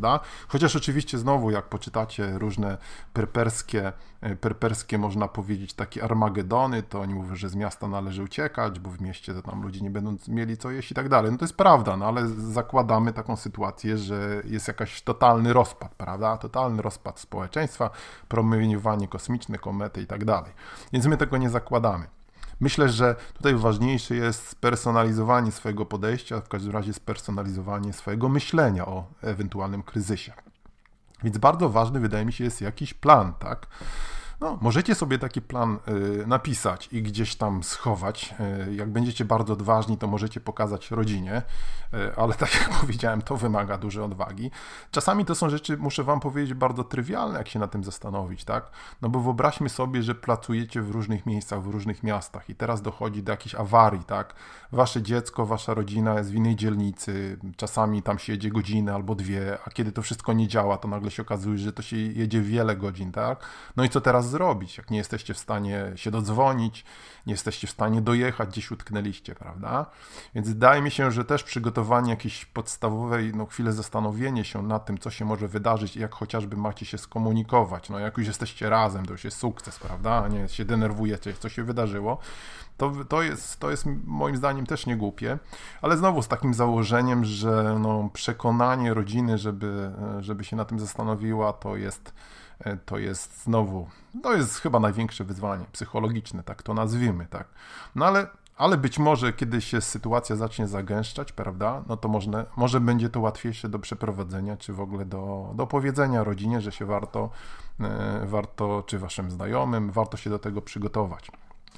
prawda? Chociaż oczywiście znowu, jak poczytacie różne perperskie, e, perperskie można powiedzieć, takie armagedony, to oni mówią, że z miasta należy uciekać, bo w mieście to tam ludzie nie będą mieli co jeść i tak dalej. No to jest prawda, no ale zakładamy taką sytuację, że jest jakiś totalny rozpad, prawda? Totalny rozpad społeczeństwa, promieniowanie kosmiczne, komety i tak dalej. Więc my tego nie zakładamy. Myślę, że tutaj ważniejsze jest spersonalizowanie swojego podejścia, w każdym razie spersonalizowanie swojego myślenia o ewentualnym kryzysie. Więc bardzo ważny, wydaje mi się, jest jakiś plan, tak? No, możecie sobie taki plan y, napisać i gdzieś tam schować. Y, jak będziecie bardzo odważni, to możecie pokazać rodzinie, y, ale tak jak powiedziałem, to wymaga dużej odwagi. Czasami to są rzeczy, muszę Wam powiedzieć, bardzo trywialne, jak się na tym zastanowić, tak? No bo wyobraźmy sobie, że placujecie w różnych miejscach, w różnych miastach i teraz dochodzi do jakiejś awarii, tak? Wasze dziecko, wasza rodzina jest w innej dzielnicy, czasami tam się jedzie godzinę albo dwie, a kiedy to wszystko nie działa, to nagle się okazuje, że to się jedzie wiele godzin, tak? No i co teraz zrobić, jak nie jesteście w stanie się dodzwonić, nie jesteście w stanie dojechać, gdzieś utknęliście, prawda? Więc wydaje mi się, że też przygotowanie jakiejś podstawowej, no chwilę zastanowienie się nad tym, co się może wydarzyć i jak chociażby macie się skomunikować. No jak już jesteście razem, to już jest sukces, prawda? Nie się denerwujecie, co się wydarzyło. To, to, jest, to jest moim zdaniem też niegłupie, ale znowu z takim założeniem, że no, przekonanie rodziny, żeby, żeby się na tym zastanowiła, to jest E, to jest znowu, to jest chyba największe wyzwanie psychologiczne, tak to nazwijmy, tak. No ale, ale być może, kiedy się sytuacja zacznie zagęszczać, prawda, no to może, może będzie to łatwiejsze do przeprowadzenia, czy w ogóle do, do powiedzenia rodzinie, że się warto, e, warto, czy waszym znajomym, warto się do tego przygotować.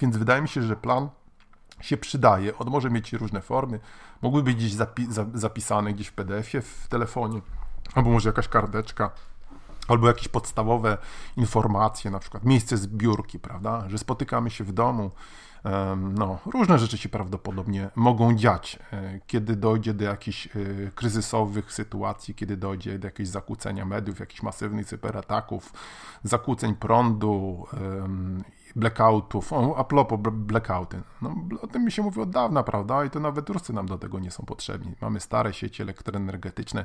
Więc wydaje mi się, że plan się przydaje. On może mieć różne formy. Mogły być gdzieś zapi gdzieś w PDF-ie w telefonie, albo może jakaś karteczka, albo jakieś podstawowe informacje, na przykład miejsce zbiórki, prawda, że spotykamy się w domu. No, różne rzeczy się prawdopodobnie mogą dziać, e, kiedy dojdzie do jakichś e, kryzysowych sytuacji, kiedy dojdzie do jakichś zakłócenia mediów, jakichś masywnych cyberataków, zakłóceń prądu blackoutów, a propos blackouty, no, o tym mi się mówi od dawna, prawda, i to nawet Ruscy nam do tego nie są potrzebni. Mamy stare sieci elektroenergetyczne,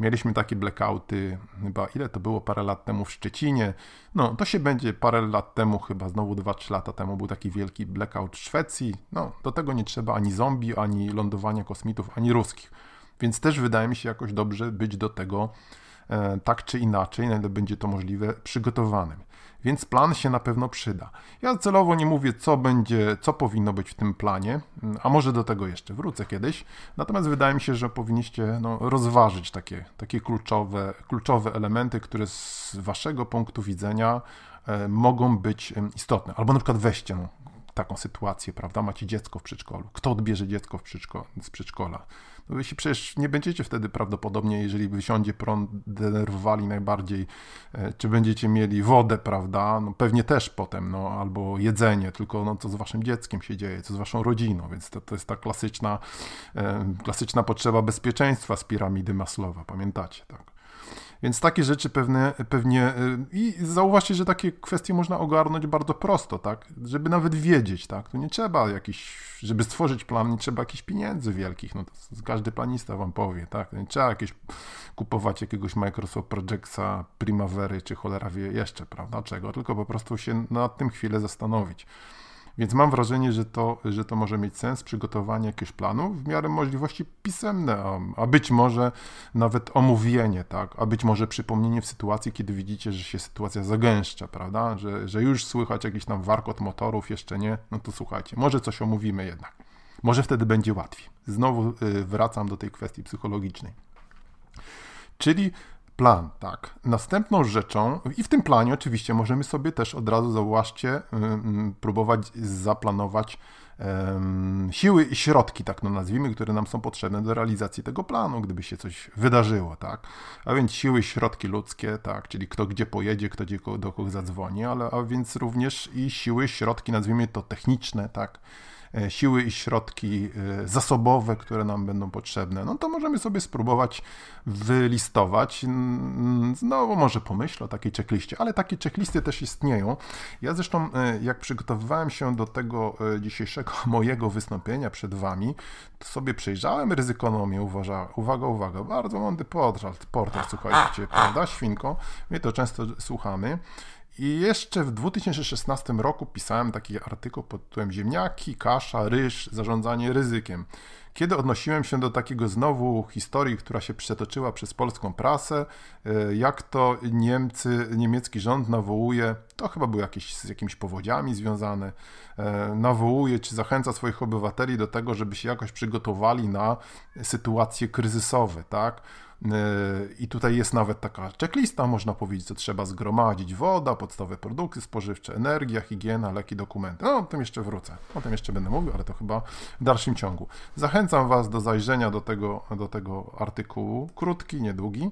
mieliśmy takie blackouty, chyba ile to było parę lat temu w Szczecinie, no to się będzie parę lat temu, chyba znowu 2-3 lata temu był taki wielki blackout w Szwecji, no do tego nie trzeba ani zombie, ani lądowania kosmitów, ani ruskich, więc też wydaje mi się jakoś dobrze być do tego E, tak czy inaczej, na ile będzie to możliwe, przygotowanym. Więc plan się na pewno przyda. Ja celowo nie mówię, co będzie, co powinno być w tym planie, mm, a może do tego jeszcze wrócę kiedyś. Natomiast wydaje mi się, że powinniście no, rozważyć takie, takie kluczowe, kluczowe elementy, które z waszego punktu widzenia e, mogą być istotne. Albo na przykład weźcie no, taką sytuację, prawda? Macie dziecko w przedszkolu. Kto odbierze dziecko w przedszko z przedszkola? No jeśli przecież nie będziecie wtedy prawdopodobnie, jeżeli wysiądzie prąd, denerwowali najbardziej, e, czy będziecie mieli wodę, prawda? No pewnie też potem, no albo jedzenie, tylko no co z waszym dzieckiem się dzieje, co z waszą rodziną, więc to, to jest ta klasyczna, e, klasyczna potrzeba bezpieczeństwa z piramidy Maslowa, pamiętacie, tak? Więc takie rzeczy pewne, pewnie e, i zauważcie, że takie kwestie można ogarnąć bardzo prosto, tak? Żeby nawet wiedzieć, tak? Tu nie trzeba jakiś, żeby stworzyć plan, nie trzeba jakichś pieniędzy wielkich, no to każdy planista wam powie, tak? Nie trzeba jakieś kupować jakiegoś Microsoft Projectsa, Primavery czy cholera wie jeszcze, prawda? Czego? Tylko po prostu się nad tym chwilę zastanowić. Więc mam wrażenie, że to, że to może mieć sens, przygotowanie jakiegoś planu w miarę możliwości pisemne, a, a być może nawet omówienie, tak? a być może przypomnienie w sytuacji, kiedy widzicie, że się sytuacja zagęszcza, prawda? Że, że już słychać jakiś tam warkot motorów, jeszcze nie, no to słuchajcie, może coś omówimy jednak. Może wtedy będzie łatwiej. Znowu y, wracam do tej kwestii psychologicznej. Czyli plan, tak. Następną rzeczą, i w tym planie oczywiście możemy sobie też od razu, zauważcie, próbować zaplanować siły i środki, tak no nazwijmy, które nam są potrzebne do realizacji tego planu, gdyby się coś wydarzyło, tak. A więc siły środki ludzkie, tak, czyli kto gdzie pojedzie, kto gdzie do kogo zadzwoni, ale a więc również i siły, środki, nazwijmy to techniczne, tak E, siły i środki e, zasobowe, które nam będą potrzebne, no to możemy sobie spróbować wylistować. Znowu może pomyślę o takiej checkliście, ale takie checklisty też istnieją. Ja zresztą, e, jak przygotowywałem się do tego dzisiejszego mojego wystąpienia przed Wami, to sobie przejrzałem ryzykonomię, uważa, uwaga, uwaga, bardzo mądry portal, portal, słuchajcie, prawda, świnko, my to często słuchamy i jeszcze w 2016 roku pisałem taki artykuł pod tytułem Ziemniaki, kasza, ryż, zarządzanie ryzykiem. Kiedy odnosiłem się do takiego znowu historii, która się przetoczyła przez polską prasę, e, jak to Niemcy, niemiecki rząd nawołuje, to chyba był jakieś, z jakimiś powodziami związane, e, nawołuje czy zachęca swoich obywateli do tego, żeby się jakoś przygotowali na sytuacje kryzysowe, tak? E, I tutaj jest nawet taka checklista, można powiedzieć, co trzeba zgromadzić. Woda, podstawowe produkty spożywcze, energia, higiena, leki, dokumenty. No, o tym jeszcze wrócę. O tym jeszcze będę mówił, ale to chyba w dalszym ciągu. Zachęcam Was do zajrzenia do tego, do tego artykułu. Krótki, niedługi.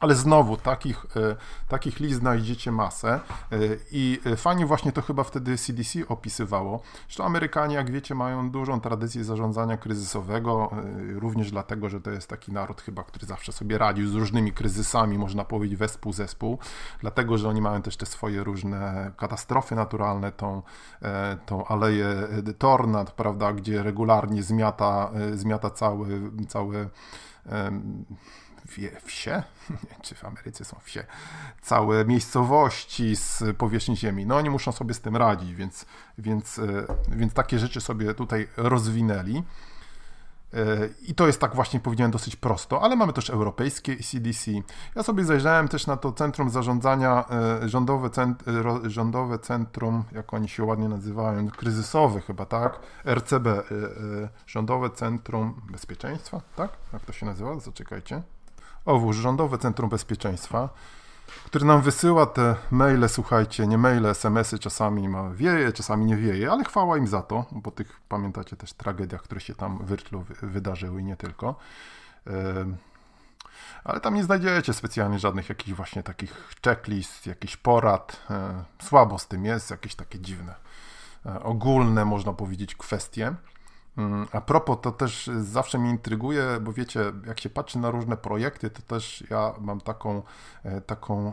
Ale znowu takich, e, takich list znajdziecie masę e, i e, fajnie właśnie to chyba wtedy CDC opisywało. Zresztą Amerykanie, jak wiecie, mają dużą tradycję zarządzania kryzysowego, również dlatego, że to jest taki naród chyba, który zawsze sobie radził z różnymi kryzysami, można powiedzieć wespół zespół, dlatego, że oni mają też te swoje różne katastrofy naturalne, tą, tą aleję tornad, prawda, gdzie regularnie zmiata, zmiata cały, cały wsie, czy w Ameryce są wsie, całe miejscowości z powierzchni ziemi. No oni muszą sobie z tym radzić, więc, więc, e, więc takie rzeczy sobie tutaj rozwinęli. E, I to jest tak właśnie, powiedziałem, dosyć prosto, ale mamy też europejskie CDC. Ja sobie zajrzałem też na to Centrum Zarządzania, e, Rządowe, cent, rządowe Centrum, jak oni się ładnie nazywają, kryzysowe chyba, tak? RCB, Rządowe Centrum Bezpieczeństwa, tak? Jak to się nazywa? Zaczekajcie owóż Rządowe Centrum Bezpieczeństwa, który nam wysyła te maile, słuchajcie, nie maile, smsy czasami ma wieje, czasami nie wieje, ale chwała im za to, bo tych pamiętacie też tragediach, które się tam w wydarzyły i nie tylko. Ale tam nie znajdziecie specjalnie żadnych jakichś właśnie takich checklist, jakichś porad. E, słabo z tym jest, jakieś takie dziwne, e, ogólne można powiedzieć kwestie. Mm, a propos, to też zawsze mnie intryguje, bo wiecie, jak się patrzy na różne projekty, to też ja mam taką, e, taką e,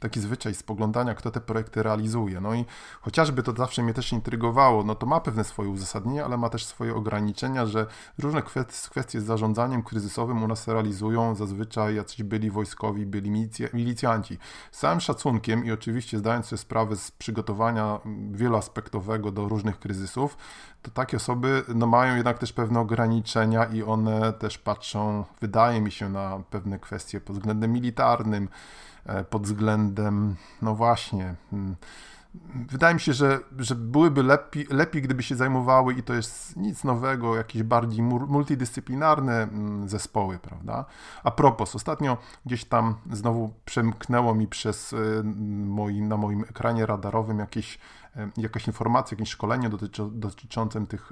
taki zwyczaj spoglądania, kto te projekty realizuje. No i chociażby to zawsze mnie też intrygowało, no to ma pewne swoje uzasadnienie, ale ma też swoje ograniczenia, że różne kwestie z zarządzaniem kryzysowym u nas realizują zazwyczaj jacyś byli wojskowi, byli milicjanci. Z całym szacunkiem i oczywiście zdając sobie sprawę z przygotowania wieloaspektowego do różnych kryzysów, to takie osoby no, mają jednak też pewne ograniczenia i one też patrzą, wydaje mi się, na pewne kwestie pod względem militarnym, E, pod względem, no właśnie. Mm, wydaje mi się, że, że byłyby lepiej, lepiej, gdyby się zajmowały, i to jest nic nowego, jakieś bardziej multidyscyplinarne mm, zespoły, prawda? A propos, ostatnio gdzieś tam znowu przemknęło mi przez e, moi, na moim ekranie radarowym jakieś, e, jakaś informacja, jakieś szkolenie dotyczące, dotyczące tych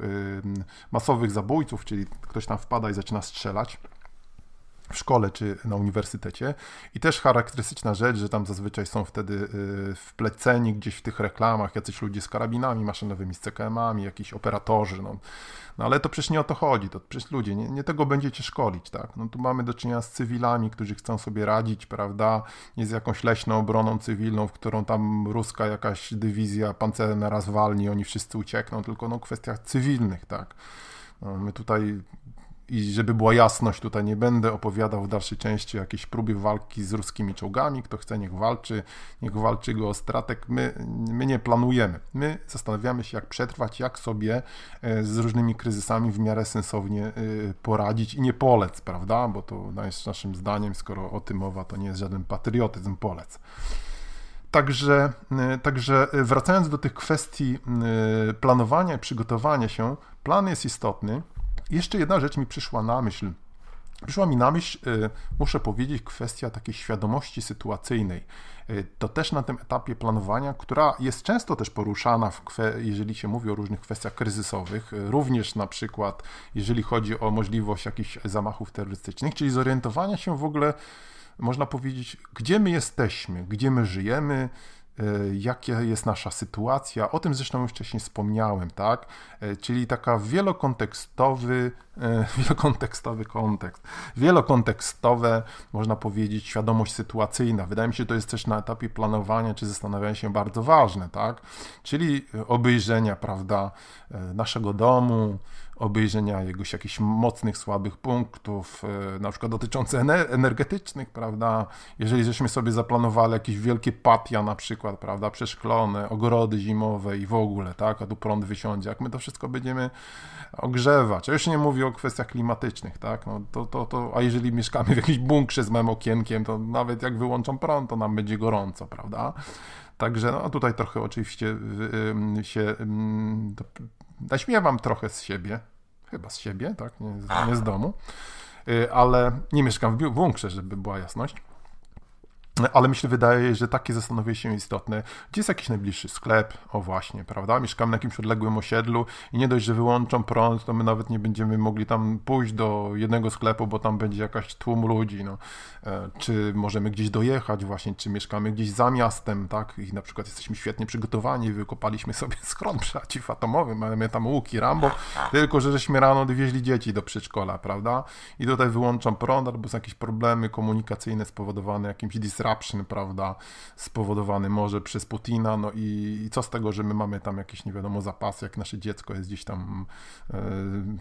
masowych zabójców, czyli ktoś tam wpada i zaczyna strzelać w szkole czy na uniwersytecie. I też charakterystyczna rzecz, że tam zazwyczaj są wtedy y, wpleceni gdzieś w tych reklamach jacyś ludzie z karabinami maszynowymi, z CKM-ami, jakiś operatorzy. No. no ale to przecież nie o to chodzi, to przecież ludzie, nie, nie, tego będziecie szkolić, tak? No tu mamy do czynienia z cywilami, którzy chcą sobie radzić, prawda? Nie z jakąś leśną obroną cywilną, w którą tam ruska jakaś dywizja pancerna raz walni, oni wszyscy uciekną, tylko no kwestiach cywilnych, tak? No, my tutaj i żeby była jasność, tutaj nie będę opowiadał w dalszej części jakiejś próby walki z ruskimi czołgami. Kto chce, niech walczy, niech walczy go stratek. My, my nie planujemy. My zastanawiamy się, jak przetrwać, jak sobie e, z różnymi kryzysami w miarę sensownie e, poradzić i nie polec, prawda? Bo to naszym zdaniem, skoro o tym mowa, to nie jest żaden patriotyzm polec. Także, e, także wracając do tych kwestii planowania i przygotowania się, plan jest istotny jeszcze jedna rzecz mi przyszła na myśl. Przyszła mi na myśl, y, muszę powiedzieć, kwestia takiej świadomości sytuacyjnej. Y, to też na tym etapie planowania, która jest często też poruszana, jeżeli się mówi o różnych kwestiach kryzysowych, y, również na przykład jeżeli chodzi o możliwość jakichś zamachów terrorystycznych, czyli zorientowania się w ogóle można powiedzieć, gdzie my jesteśmy, gdzie my żyjemy, E, jaka jest nasza sytuacja. O tym zresztą już wcześniej wspomniałem, tak? E, czyli taka wielokontekstowy, e, wielokontekstowy kontekst, wielokontekstowe, można powiedzieć, świadomość sytuacyjna. Wydaje mi się, to jest też na etapie planowania czy zastanawiania się bardzo ważne, tak? Czyli obejrzenia, prawda, naszego domu, obejrzenia jakichś, jakichś mocnych, słabych punktów, e, na przykład dotyczących energetycznych, prawda? Jeżeli żeśmy sobie zaplanowali jakieś wielkie papia, na przykład, prawda, przeszklone, ogrody zimowe i w ogóle, tak, a tu prąd wysiądzie, jak my to wszystko będziemy ogrzewać. Ja już nie mówię o kwestiach klimatycznych, tak, no to, to, to, a jeżeli mieszkamy w jakimś bunkrze z małym okienkiem, to nawet jak wyłączą prąd, to nam będzie gorąco, prawda? Także no, tutaj trochę oczywiście y, y, się mm, naśmiewam trochę z siebie, chyba z siebie, tak, nie, z, nie z domu, y, ale nie mieszkam w bunkrze, żeby była jasność. Ale myślę, wydaje, że takie zastanowienie się istotne. Gdzie jest jakiś najbliższy sklep? O właśnie, prawda? Mieszkamy na jakimś odległym osiedlu i nie dość, że wyłączą prąd, to my nawet nie będziemy mogli tam pójść do jednego sklepu, bo tam będzie jakaś tłum ludzi. No. E, czy możemy gdzieś dojechać właśnie, czy mieszkamy gdzieś za miastem, tak? I na przykład jesteśmy świetnie przygotowani, wykopaliśmy sobie schron przeciwatomowy, mamy tam łuki, rambo, tylko, że żeśmy rano odwieźli dzieci do przedszkola, prawda? I tutaj wyłączam prąd albo są jakieś problemy komunikacyjne spowodowane jakimś dysresumentem disruption, prawda, spowodowany może przez Putina, no i, i co z tego, że my mamy tam jakieś, nie wiadomo, zapasy, jak nasze dziecko jest gdzieś tam e,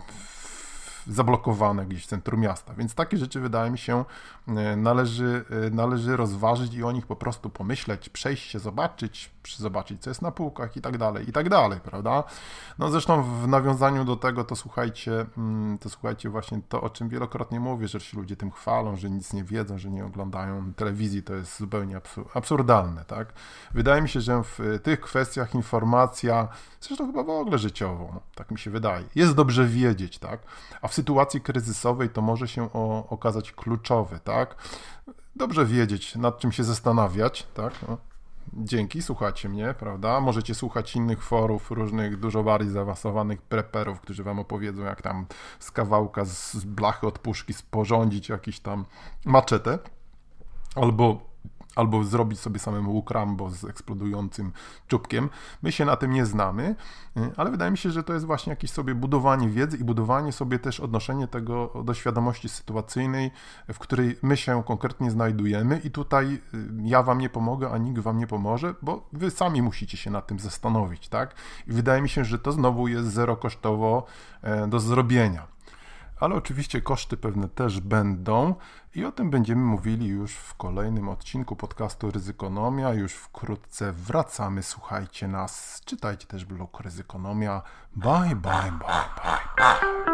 w zablokowane gdzieś w centrum miasta. Więc takie rzeczy wydaje mi się e, należy, e, należy rozważyć i o nich po prostu pomyśleć, przejść się, zobaczyć, zobaczyć co jest na półkach i tak dalej, i tak dalej, prawda? No zresztą w nawiązaniu do tego to słuchajcie, mm, to słuchajcie właśnie to, o czym wielokrotnie mówię, że się ludzie tym chwalą, że nic nie wiedzą, że nie oglądają telewizji, to jest zupełnie absurdalne, tak? Wydaje mi się, że w e, tych kwestiach informacja, zresztą chyba w ogóle życiowo, no, tak mi się wydaje, jest dobrze wiedzieć, tak? A w w sytuacji kryzysowej to może się o, okazać kluczowy, tak? Dobrze wiedzieć, nad czym się zastanawiać, tak? No. Dzięki, słuchacie mnie, prawda? Możecie słuchać innych forów, różnych dużo bardziej zaawansowanych preperów, którzy wam opowiedzą, jak tam z kawałka, z blachy od puszki sporządzić jakiś tam maczetę. Albo albo zrobić sobie samemu Ukrambo z eksplodującym czubkiem. My się na tym nie znamy, y, ale wydaje mi się, że to jest właśnie jakieś sobie budowanie wiedzy i budowanie sobie też odnoszenie tego do świadomości sytuacyjnej, w której my się konkretnie znajdujemy i tutaj y, ja wam nie pomogę, a nikt wam nie pomoże, bo wy sami musicie się nad tym zastanowić, tak? I wydaje mi się, że to znowu jest zero kosztowo e, do zrobienia ale oczywiście koszty pewne też będą i o tym będziemy mówili już w kolejnym odcinku podcastu Ryzykonomia. Już wkrótce wracamy, słuchajcie nas, czytajcie też blog Ryzykonomia. Bye, bye, bye, bye. bye.